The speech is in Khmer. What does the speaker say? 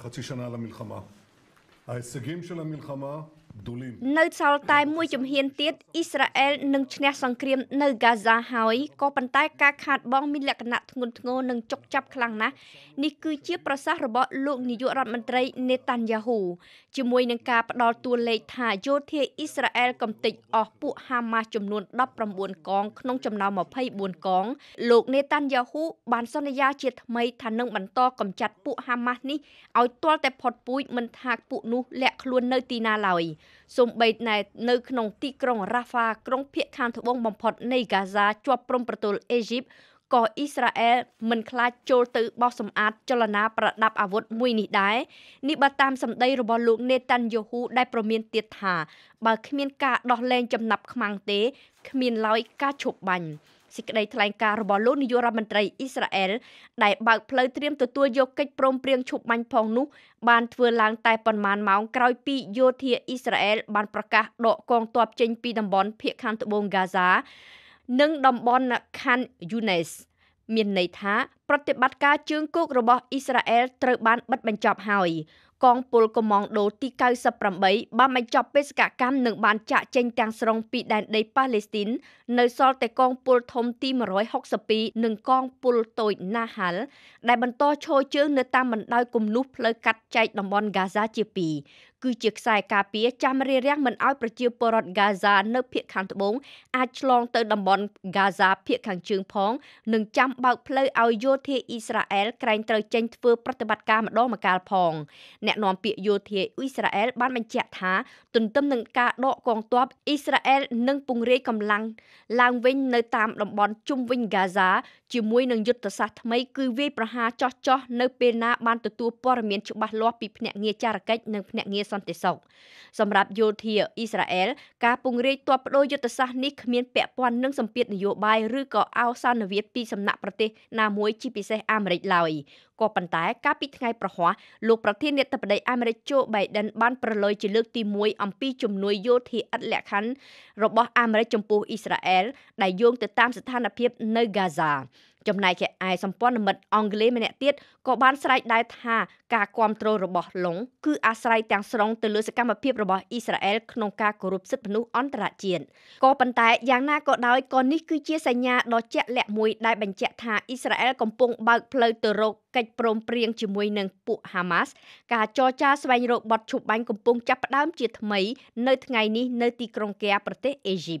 חצי שנה למלחמה. ההישגים של המלחמה នៅសល់តែមួយជំហានទៀតអ៊ីស្រាអែលនឹងឈ្នះសង្គ្រាម នៅហ្គាហ្សាហើយក៏ប៉ុន្តែការខាតបង់មានលក្ខណៈធ្ងន់ធ្ងរនិងចុកចាប់ខ្លាំងណាស់នេះគឺជាប្រសាសន៍របស់លោកនាយករដ្ឋមន្ត្រី Netanyahu ជាមួយនឹងការផ្ដល់តួលេខថាយោធាអ៊ីស្រាអែលកំទេចអស់ពួកហាម៉ាស់ចំនួន19កងក្នុងចំណោម24កង លោក Netanyahu បានសន្យាជាថ្មីថានឹងបន្តកម្ចាត់ពួកហាម៉ាស់នេះឲ្យទាល់តែផុតពូជមិនថាពួកនោះលាក់ខ្លួននៅទីណាឡើយ។សូម្បីតែនៅ ក្នុងទីក្រុងរ៉ាហ្វាក្រុងភៀកខាងត្បូងបំផុតនៃហ្គាហ្សាជាប់ព្រំប្រទល់អេស៊ីបក៏អ៊ីស្រាអែលមិនខ្លាចចូលទៅបោះសម្អាតចលនាប្រដាប់អាវុធមួយនេះដែរនេះបើតាមសម្ដីរបស់លោកនេតាន់យ៉ូហ៊ូដែល ប្រមានទៀតថា បើគ្មានការដោះលែងចំណាប់ខ្មាំងទេគ្មានឡើយការឈប់បាញ់សេចក្តីថ្លែងការណ៍របស់លោកនាយករដ្ឋមន្ត្រីអ៊ីស្រាអែលដែលបើកផ្លូវត្រៀមទទួលយកកិច្ចព្រមព្រៀងឈប់បាញ់ផងនោះបានធ្វើឡើង តែប៉ុន្មានម៉ោងក្រោយពីយោធាអ៊ីស្រាអែលបានប្រកាសដកកងទ័ពចេញ ពីតំបន់ភៀកខាងត្បូងហ្គាហ្សានិងតំបន់ខាន់យូណេសមានន័យថា ប្រតិបត្តិការជើងគោករបស់អ៊ីស្រាអែលត្រូវ បាន បិទបញ្ចប់ហើយកងពលកម៉ង់ដូទី98បានបញ្ចប់បេសកកម្មនិងបានចាក់ចេញទាំងស្រុងពីដែនដីប៉ាឡេស្ទីននៅសល់តែកងពលធំទី162និងកងពលតូចណាហាល់ដែលបន្តឈរជើងនៅតាមបណ្ដោយគំនូសផ្លូវកាត់ចែកតំបន់ហ្គាហ្សាជាពីរគឺជាខ្សែការពារចាំរារាំងមិនឲ្យប្រជាពលរដ្ឋហ្គាហ្សានៅភាគខាងត្បូងអាចឆ្លងទៅតំបន់ហ្គាហ្សាភាគខាងជើងផងនិងចាំបើកផ្លូវឲ្យយោធាអ៊ីស្រាអែលក្រែងត្រូវចេញធ្វើប្រតិបត្តិការម្ដងម្កាលផងអ្នកនាំពាក្យយោធាអ៊ីស្រាអែលបានបញ្ជាក់ថា ទន្ទឹមនឹងការដកកងទ័ពអ៊ីស្រាអែលនឹងពង្រាយកម្លាំងឡើងវិញនៅតាមតំបន់ជុំវិញហ្គាហ្សាជាមួយនឹងយុទ្ធសាស្ត្រថ្មី គឺវាយប្រហារចោះចោះនៅពេលណាបានទទួលព័ត៌មានច្បាស់លាស់ពីភ្នាក់ងារចារកិច្ចនិងភ្នាក់ងារសន្តិសុខសម្រាប់យោធាអ៊ីស្រាអែលការពង្រាយទ័ពបដូរយុទ្ធសាស្ត្រនេះគ្មានពាក់ព័ន្ធនឹងសម្ពាធនយោបាយឬក៏អោសន្និវាទពីសំណាក់ប្រទេសណាមួយជាពិសេសអាមេរិកឡើយក៏ប៉ុន្តែកាលពីថ្ងៃប្រហ័សលោកប្រធាននាយកធិបតីអាមេរិកជូបៃដិនបានប្រឡូយជាលើកទី1អំពី ជំនួយយោធាឥតលក្ខខណ្ឌរបស់អាមេរិកចំពោះអ៊ីស្រាអែលដែលយោងទៅតាមស្ថានភាពនៅហ្គាហ្សាចំណែកឯសម្ព័ន្ធមិត្តអង់គ្លេសម្នាក់ទៀតក៏បានស្រែកដែរថាការគ្រប់គ្រងរបស់ឡុងគឺអាស្រ័យទាំងស្រុងទៅលើសកម្មភាពរបស់អ៊ីស្រាអែលក្នុងការគោរពសិទ្ធិមនុស្សអន្តរជាតិក៏ប៉ុន្តែយ៉ាងណាក៏ដោយក៏នេះគឺជាសញ្ញាដ៏ជាក់លាក់មួយដែលបញ្ជាក់ថាអ៊ីស្រាអែលកំពុងបើកផ្លូវទៅរកកិច្ចព្រមព្រៀងជាមួយនឹងពួក Hamas ការចរចាស្វែងរកបទឈប់បាញ់កំពុងចាប់ផ្ដើមជាថ្មីនៅថ្ងៃនេះនៅទីក្រុងកែប្រទេសអេស៊ីប